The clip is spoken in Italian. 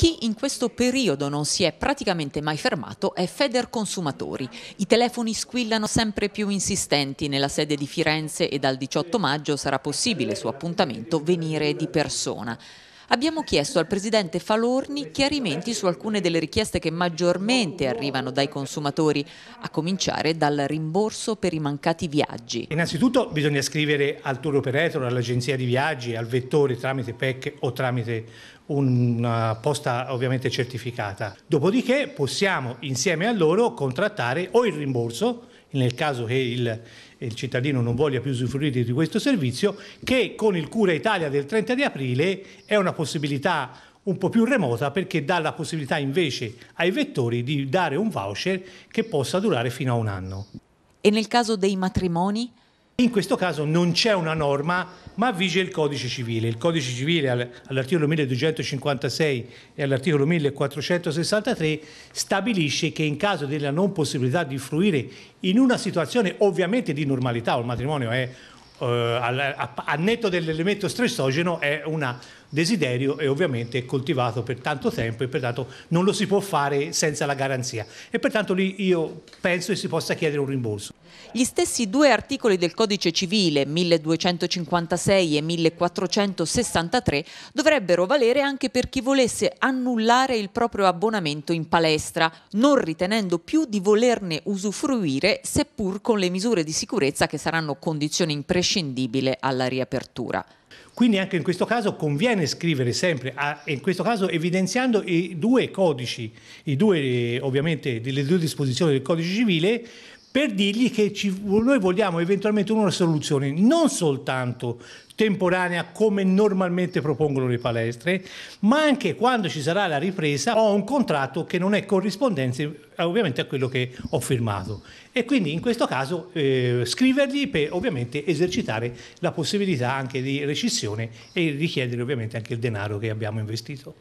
Chi in questo periodo non si è praticamente mai fermato è Feder Consumatori. I telefoni squillano sempre più insistenti nella sede di Firenze e dal 18 maggio sarà possibile su appuntamento venire di persona. Abbiamo chiesto al presidente Falorni chiarimenti su alcune delle richieste che maggiormente arrivano dai consumatori, a cominciare dal rimborso per i mancati viaggi. Innanzitutto bisogna scrivere al tour operator, all'agenzia di viaggi, al vettore tramite PEC o tramite una posta ovviamente certificata. Dopodiché possiamo insieme a loro contrattare o il rimborso nel caso che il, il cittadino non voglia più usufruire di questo servizio, che con il Cura Italia del 30 di aprile è una possibilità un po' più remota perché dà la possibilità invece ai vettori di dare un voucher che possa durare fino a un anno. E nel caso dei matrimoni? In questo caso non c'è una norma, ma vige il codice civile. Il codice civile all'articolo 1256 e all'articolo 1463 stabilisce che in caso della non possibilità di fruire in una situazione ovviamente di normalità, o il matrimonio è eh, al, a, a netto dell'elemento stressogeno, è una desiderio e ovviamente è coltivato per tanto tempo e pertanto non lo si può fare senza la garanzia e pertanto lì io penso che si possa chiedere un rimborso. Gli stessi due articoli del codice civile, 1256 e 1463, dovrebbero valere anche per chi volesse annullare il proprio abbonamento in palestra, non ritenendo più di volerne usufruire seppur con le misure di sicurezza che saranno condizione imprescindibile alla riapertura. Quindi anche in questo caso conviene scrivere sempre, in questo caso evidenziando i due codici, i due, ovviamente, le due disposizioni del codice civile per dirgli che ci, noi vogliamo eventualmente una soluzione non soltanto temporanea come normalmente propongono le palestre, ma anche quando ci sarà la ripresa ho un contratto che non è corrispondente eh, ovviamente a quello che ho firmato e quindi in questo caso eh, scrivergli per ovviamente esercitare la possibilità anche di rescissione e richiedere ovviamente anche il denaro che abbiamo investito.